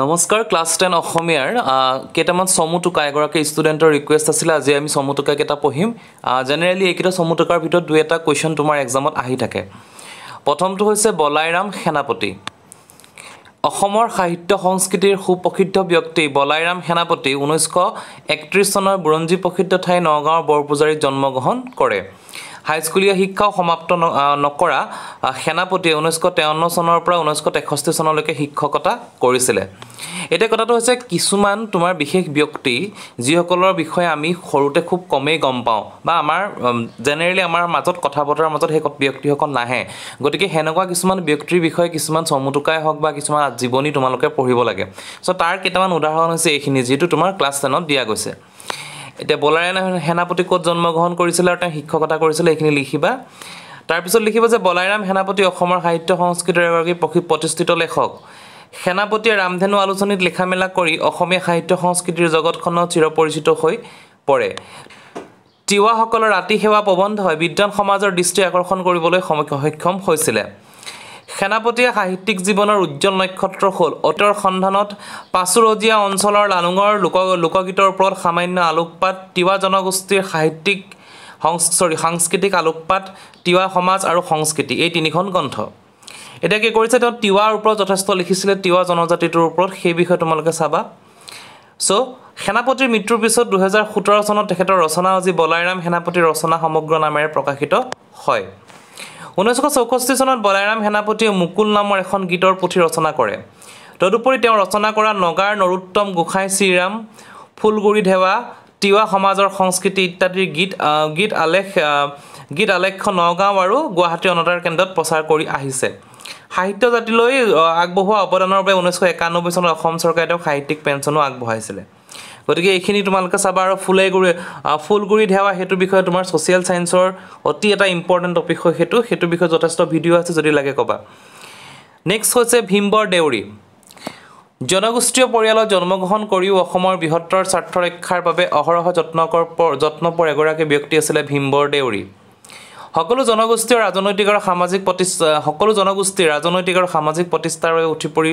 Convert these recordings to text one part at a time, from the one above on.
নমস্কাৰ class ten অসমীয়াৰ কেইটামান চমুটোকা এগৰাকী ষ্টুডেণ্টৰ ৰিকুৱেষ্ট আছিলে আজি আমি চমুটোকা কেইটা পঢ়িম জেনেৰেলি এইকেইটা চমুটোকাৰ ভিতৰত দুই এটা কুৱেশ্যন তোমাৰ এক্সামত আহি থাকে প্ৰথমটো হৈছে বলাইৰাম সেনাপতি অসমৰ সাহিত্য সংস্কৃতিৰ সুপ্ৰসিদ্ধ ব্যক্তি বলাইৰাম সেনাপতি ঊনৈছশ একত্ৰিছ চনৰ বুৰঞ্জী প্ৰসিদ্ধ ঠাই নগাঁৱৰ বৰপূজাৰীত জন্মগ্ৰহণ কৰে হাইস্কুলীয়া শিক্ষাও সমাপ্ত নকৰা সেনাপতিয়ে ঊনৈছশ তেৱন্ন চনৰ পৰা ঊনৈছশ তেষষ্ঠি চনলৈকে শিক্ষকতা কৰিছিলে এতিয়া কথাটো হৈছে কিছুমান তোমাৰ বিশেষ ব্যক্তি যিসকলৰ বিষয়ে আমি সৰুতে খুব কমেই গম পাওঁ বা আমাৰ জেনেৰেলি আমাৰ মাজত কথা বতৰাৰ মাজত সেই ব্যক্তিসকল নাহে গতিকে সেনেকুৱা কিছুমান ব্যক্তিৰ বিষয়ে কিছুমান চমুটোকাই হওক বা কিছুমান জীৱনী তোমালোকে পঢ়িব লাগে চ' তাৰ কেইটামান উদাহৰণ হৈছে এইখিনি যিটো তোমাৰ ক্লাছ টেনত দিয়া গৈছে এতিয়া বলাৰায়ণ সেনাপতি ক'ত জন্মগ্ৰহণ কৰিছিলে আৰু তেওঁ শিক্ষকতা কৰিছিলে এইখিনি লিখিবা তাৰপিছত লিখিব যে বলাইৰাম সেনাপতি অসমৰ সাহিত্য সংস্কৃতিৰ এগৰাকী প্ৰশি প্ৰতিষ্ঠিত লেখক সেনাপতিয়ে ৰামধেনু আলোচনীত লিখা মেলা কৰি অসমীয়া সাহিত্য সংস্কৃতিৰ জগতখনত চিৰপৰিচিত হৈ পৰে তিৱাসকলৰ ৰাতি সেৱা প্ৰবন্ধই বিদ্যান সমাজৰ দৃষ্টি আকৰ্ষণ কৰিবলৈ সক্ষম হৈছিলে সেনাপতিয়া সাহিত্যিক জীৱনৰ উজ্জ্বল নক্ষত্ৰ হ'ল অতৰ সন্ধানত পাচুৰজীয়া অঞ্চলৰ লালুঙৰ লোক লোকগীতৰ ওপৰত সামান্য আলোকপাত তিৱা জনগোষ্ঠীৰ সাহিত্যিক চৰি সাংস্কৃতিক আলোকপাত তিৱা সমাজ আৰু সংস্কৃতি এই তিনিখন গ্ৰন্থ এতিয়া কি কৰিছে তেওঁ তিৱাৰ ওপৰত যথেষ্ট লিখিছিলে তিৱা জনজাতিটোৰ ওপৰত সেই বিষয়ে তোমালোকে চাবা চ' সেনাপতিৰ মৃত্যুৰ পিছত দুহেজাৰ সোতৰ চনত তেখেতৰ ৰচনা আজি বলাইৰাম সেনাপতিৰ ৰচনা সমগ্ৰ নামেৰে প্ৰকাশিত হয় ঊনৈছশ চৌষষ্ঠি চনত বলাইৰাম সেনাপতিয়ে মুকুল নামৰ এখন গীতৰ পুথি ৰচনা কৰে তদুপৰি তেওঁ ৰচনা কৰা নগাৰ নৰোত্তম গোসাঁই শ্ৰীৰাম ফুলগুৰি ধেৱা তিৱা সমাজৰ সংস্কৃতি ইত্যাদিৰ গীত গীত আলেখ গীত আলেখ্য নগাঁও আৰু গুৱাহাটী অনতাৰ কেন্দ্ৰত প্ৰচাৰ কৰি আহিছে সাহিত্য জাতিলৈ আগবঢ়োৱা অৱদানৰ বাবে ঊনৈছশ একানব্বৈ চনত অসম চৰকাৰে তেওঁক সাহিত্যিক পেঞ্চনো আগবঢ়াইছিলে গতিকে এইখিনি তোমালোকে চাবা আৰু ফুলে গুৰি ফুল গুৰি ধেৱা সেইটো বিষয়ে তোমাৰ ছ'চিয়েল ছায়েন্সৰ অতি এটা ইম্পৰ্টেণ্ট টপিক হয় সেইটো সেইটো বিষয়ে যথেষ্ট ভিডিঅ' আছে যদি লাগে ক'বা নেক্সট হৈছে ভীমবৰ দেউৰী জনগোষ্ঠীয় পৰিয়ালত জন্মগ্ৰহণ কৰিও অসমৰ বৃহত্তৰ স্বাৰ্থ ৰক্ষাৰ বাবে অহৰহ যত্নকৰ যত্নপৰ এগৰাকী ব্যক্তি আছিলে ভীমবৰ দেউৰী সকলো জনগোষ্ঠীয় ৰাজনৈতিক আৰু সামাজিক প্ৰতিষ্ঠা সকলো জনগোষ্ঠীৰ ৰাজনৈতিক আৰু সামাজিক প্ৰতিষ্ঠাৰ উঠি পৰি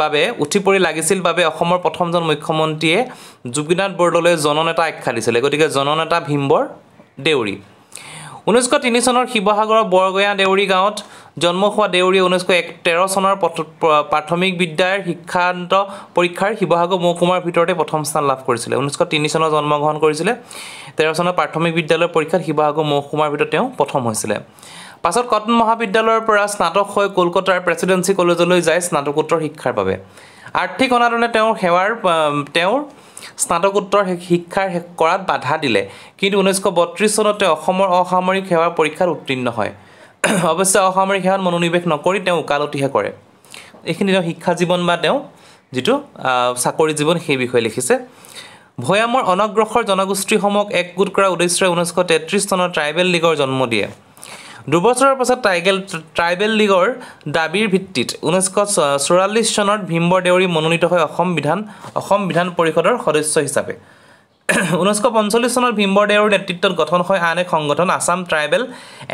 বাবে উঠি পৰি লাগিছিল বাবে অসমৰ প্ৰথমজন মুখ্যমন্ত্ৰীয়ে যোগীনাথ বৰদলৈ জননেতা আখ্যা দিছিলে গতিকে জননেতা ভীমবৰ দেউৰী ঊনৈছশ তিনি চনৰ শিৱসাগৰৰ বৰগঞা দেউৰী গাঁৱত জন্ম হোৱা দেউৰীয়ে ঊনৈছশ এক তেৰ চনৰ প্ৰাথমিক বিদ্যালয়ৰ শিক্ষান্ত পৰীক্ষাৰ শিৱসাগৰ মহকুমাৰ ভিতৰতে প্ৰথম স্থান লাভ কৰিছিলে ঊনৈছশ তিনি চনত জন্মগ্ৰহণ কৰিছিলে তেৰ চনৰ প্ৰাথমিক বিদ্যালয়ৰ পৰীক্ষাত শিৱসাগৰ মহকুমাৰ ভিতৰত তেওঁ প্ৰথম হৈছিলে পাছত কটন মহাবিদ্যালয়ৰ পৰা স্নাতক হৈ কলকাতাৰ প্ৰেচিডেঞ্চি কলেজলৈ যায় স্নাতকোত্তৰ শিক্ষাৰ বাবে আৰ্থিক অনাদনে তেওঁৰ সেৱাৰ তেওঁৰ স্নাতকোত্তৰ শিক্ষাৰ শেষ কৰাত বাধা দিলে কিন্তু ঊনৈছশ বত্ৰিছ চনত তেওঁ অসমৰ অসামৰিক সেৱাৰ পৰীক্ষাত উত্তীৰ্ণ হয় অৱশ্যে অসামৰিক সেৱাত মনোনিৱেশ নকৰি তেওঁ ওকালতিহে কৰে এইখিনি তেওঁ শিক্ষা জীৱন বা তেওঁ যিটো চাকৰি জীৱন সেই বিষয়ে লিখিছে ভৈয়ামৰ অনগ্ৰসৰ জনগোষ্ঠীসমূহক একগোট কৰাৰ উদ্দেশ্যে ঊনৈছশ তেত্ৰিছ চনত ট্ৰাইবেল লীগৰ জন্ম দিয়ে দুবছৰৰ পাছত টাইগেল ট্ৰাইবেল লীগৰ দাবীৰ ভিত্তিত ঊনৈছশ চৌৰাল্লিছ চনত ভীমবৰ দেউৰী মনোনীত হয় অসম বিধান অসম বিধান পৰিষদৰ সদস্য হিচাপে ঊনৈছশ পঞ্চল্লিছ চনত ভীমবৰ দেউৰ নেতৃত্বত গঠন হয় আন এক সংগঠন Assam tribal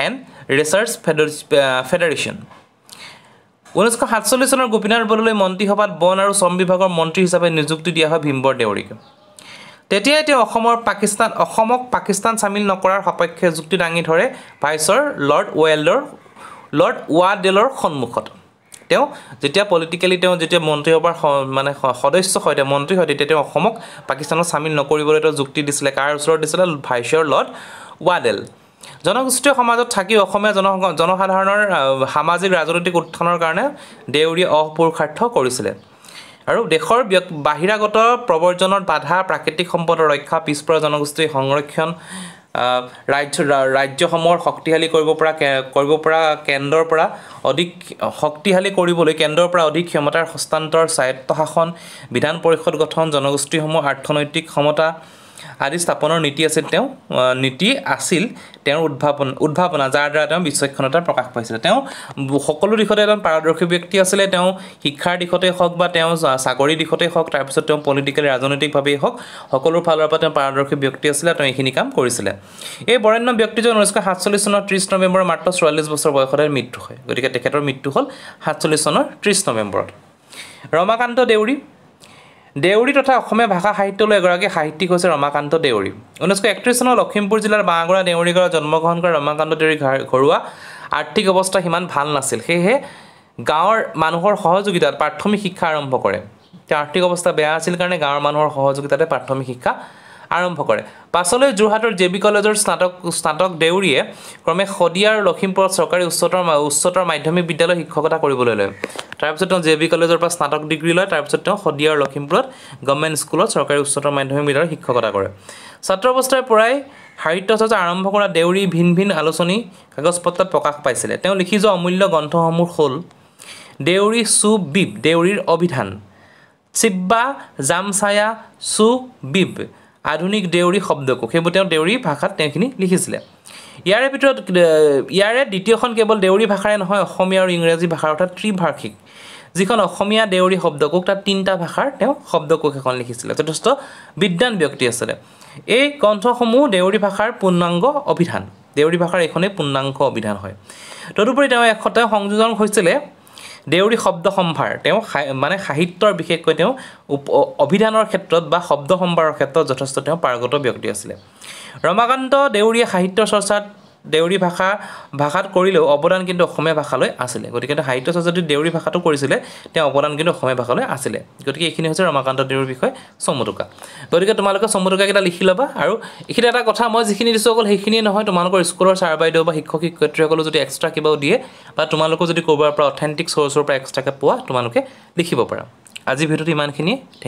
and research federation ঊনৈছশ সাতচল্লিছ চনৰ গোপীনাথ বৰদলৈ মন্ত্ৰীসভাত বন আৰু শ্ৰম বিভাগৰ মন্ত্ৰী হিচাপে নিযুক্তি দিয়া হয় ভীমবৰ দেউৰীক তেতিয়াই তেওঁ অসমৰ পাকিস্তান অসমক পাকিস্তান চামিল নকৰাৰ সপক্ষে যুক্তি দাঙি ধৰে ভাইচৰ লৰ্ড ৱেলৰ লৰ্ড ৱাডেলৰ সন্মুখত তেওঁ যেতিয়া পলিটিকেলি তেওঁ যেতিয়া মন্ত্ৰী সভাৰ মানে সদস্য হয় তেওঁ মন্ত্ৰী হয় তেতিয়া তেওঁ অসমক পাকিস্তানত চামিল নকৰিবলৈ তেওঁ যুক্তি দিছিলে কাৰ ওচৰত দিছিলে ভাইচৰ লৰ্ড ৱাডেল জনগোষ্ঠীয় সমাজত থাকি অসমীয়া জনসাধাৰণৰ সামাজিক ৰাজনৈতিক উত্থানৰ কাৰণে দেউৰীয়ে অপুৰুষাৰ্থ কৰিছিলে আৰু দেশৰ ব্যক বাহিৰাগত প্ৰৱৰ্জনত বাধা প্ৰাকৃতিক সম্পদৰ ৰক্ষা পিছপৰা জনগোষ্ঠীৰ সংৰক্ষণ ৰাজ্য ৰাজ্যসমূহৰ শক্তিশালী কৰিব পৰা কৰিব পৰা কেন্দ্ৰৰ পৰা অধিক শক্তিশালী কৰিবলৈ কেন্দ্ৰৰ পৰা অধিক ক্ষমতাৰ হস্তান্তৰ স্বায়ত্ত শাসন বিধান পৰিষদ গঠন জনগোষ্ঠীসমূহ অৰ্থনৈতিক ক্ষমতা আদি স্থাপনৰ নীতি আছিল তেওঁ নীতি আছিল তেওঁৰ উদ্ভাৱন উদ্ভাৱনা যাৰ দ্বাৰা তেওঁ বিচক্ষণতা প্ৰকাশ পাইছিলে তেওঁ সকলো দিশতে এজন পাৰদৰ্শী ব্যক্তি আছিলে তেওঁ শিক্ষাৰ দিশতে হওক বা তেওঁ চাকৰিৰ দিশতেই হওক তাৰপিছত তেওঁ পলিটিকেল ৰাজনৈতিকভাৱেই হওক সকলো ফালৰ পৰা তেওঁ পাৰদৰ্শী ব্যক্তি আছিলে তেওঁ এইখিনি কাম কৰিছিলে এই বৰেণ্য ব্যক্তিজন ঊনৈছশ সাতচল্লিছ চনৰ ত্ৰিছ নৱেম্বৰৰ মাত্ৰ চৌৰাল্লিছ বছৰ বয়সতে মৃত্যু হয় গতিকে তেখেতৰ মৃত্যু হ'ল সাতচল্লিছ চনৰ ত্ৰিছ নৱেম্বৰত ৰমাকান্ত দেউৰী দেউৰী তথা অসমীয়া ভাষা সাহিত্যলৈ এগৰাকী সাহিত্যিক হৈছে ৰমাকান্ত দেউৰী ঊনৈছশ একত্ৰিছ চনত লখিমপুৰ জিলাৰ বাঁহগুৰা দেউৰীগড়ত জন্মগ্ৰহণ কৰা ৰমাকান্ত দেউৰী ঘৰুৱা আৰ্থিক অৱস্থা সিমান ভাল নাছিল সেয়েহে গাঁৱৰ মানুহৰ সহযোগিতাত প্ৰাথমিক শিক্ষা আৰম্ভ কৰে তেওঁ আৰ্থিক অৱস্থা বেয়া আছিল কাৰণে গাঁৱৰ মানুহৰ সহযোগিতাতে প্ৰাথমিক শিক্ষা আৰম্ভ কৰে পাছলৈ যোৰহাটৰ জে বি কলেজৰ স্নাতক স্নাতক দেউৰীয়ে ক্ৰমে শদিয়াৰ লখিমপুৰত চৰকাৰী উচ্চতৰ উচ্চতৰ মাধ্যমিক বিদ্যালয়ৰ শিক্ষকতা কৰিবলৈ লয় তাৰপিছত তেওঁ জে বি কলেজৰ পৰা স্নাতক ডিগ্ৰী লয় তাৰপিছত তেওঁ শদিয়াৰ লখিমপুৰত গভমেণ্ট স্কুলত চৰকাৰী উচ্চতৰ মাধ্যমিক বিদ্যালয়ৰ শিক্ষকতা কৰে ছাত্ৰ অৱস্থাৰ পৰাই সাহিত্য চৰ্চা আৰম্ভ কৰা দেউৰী ভিন ভিন আলোচনী কাগজ পত্ৰত প্ৰকাশ পাইছিলে তেওঁ লিখি যোৱা অমূল্য গ্ৰন্থসমূহ হ'ল দেউৰী চু বিব দেউৰীৰ অভিধান চিব্বা জামছায়া চু বিব আধুনিক দেউৰী শব্দকো সেইবোৰ তেওঁ দেউৰী ভাষাত তেওঁখিনি লিখিছিলে ইয়াৰে ভিতৰত ইয়াৰে দ্বিতীয়খন কেৱল দেউৰী ভাষাৰে নহয় অসমীয়া আৰু ইংৰাজী ভাষাৰ অৰ্থাৎ ত্ৰিভাষিক যিখন অসমীয়া দেউৰী শব্দকোষ তাত তিনিটা ভাষাৰ তেওঁ শব্দকোষ এখন লিখিছিলে যথেষ্ট বিদ্যান ব্যক্তি আছিলে এই গ্ৰন্থসমূহ দেউৰী ভাষাৰ পূৰ্ণাংগ অভিধান দেউৰী ভাষাৰ এইখনেই পূৰ্ণাংগ অভিধান হয় তদুপৰি তেওঁ এখতে সংযোজন হৈছিলে দেউৰী শব্দ সম্ভাৰ তেওঁ মানে সাহিত্যৰ বিশেষকৈ তেওঁ অভিধানৰ ক্ষেত্ৰত বা শব্দ সম্ভাৰৰ ক্ষেত্ৰত যথেষ্ট তেওঁ পাৰ্গত ব্যক্তি আছিলে ৰমাকান্ত দেউৰীয়ে সাহিত্য চৰ্চাত দেউৰী ভাষা ভাষাত কৰিলেও অৱদান কিন্তু অসমীয়া ভাষালৈ আছিলে গতিকে তেওঁ সাহিত্য যদি দেউৰী ভাষাটো কৰিছিলে তেওঁ অৱদান কিন্তু অসমীয়া ভাষালৈ আছিলে গতিকে এইখিনি হৈছে ৰমাকান্ত দেউৰীৰ বিষয়ে চমুটোকা গতিকে তোমালোকে চমুটোকাকেইটা লিখি ল'বা আৰু এইখিনি এটা কথা মই যিখিনি দিছোঁ অকল সেইখিনিয়ে নহয় তোমালোকৰ স্কুলৰ ছাৰ বাইদেউ বা শিক্ষক শিক্ষয়িত্ৰীসকলেও যদি এক্সট্ৰা কিবাও দিয়ে বা তোমালোকো যদি ক'ৰবাৰ পৰা অথেণ্টিক চ'ৰ্চৰ পৰা এক্সট্ৰাকৈ পোৱা তোমালোকে লিখিব পাৰা আজিৰ ভিডিঅ'টো ইমানখিনিয়ে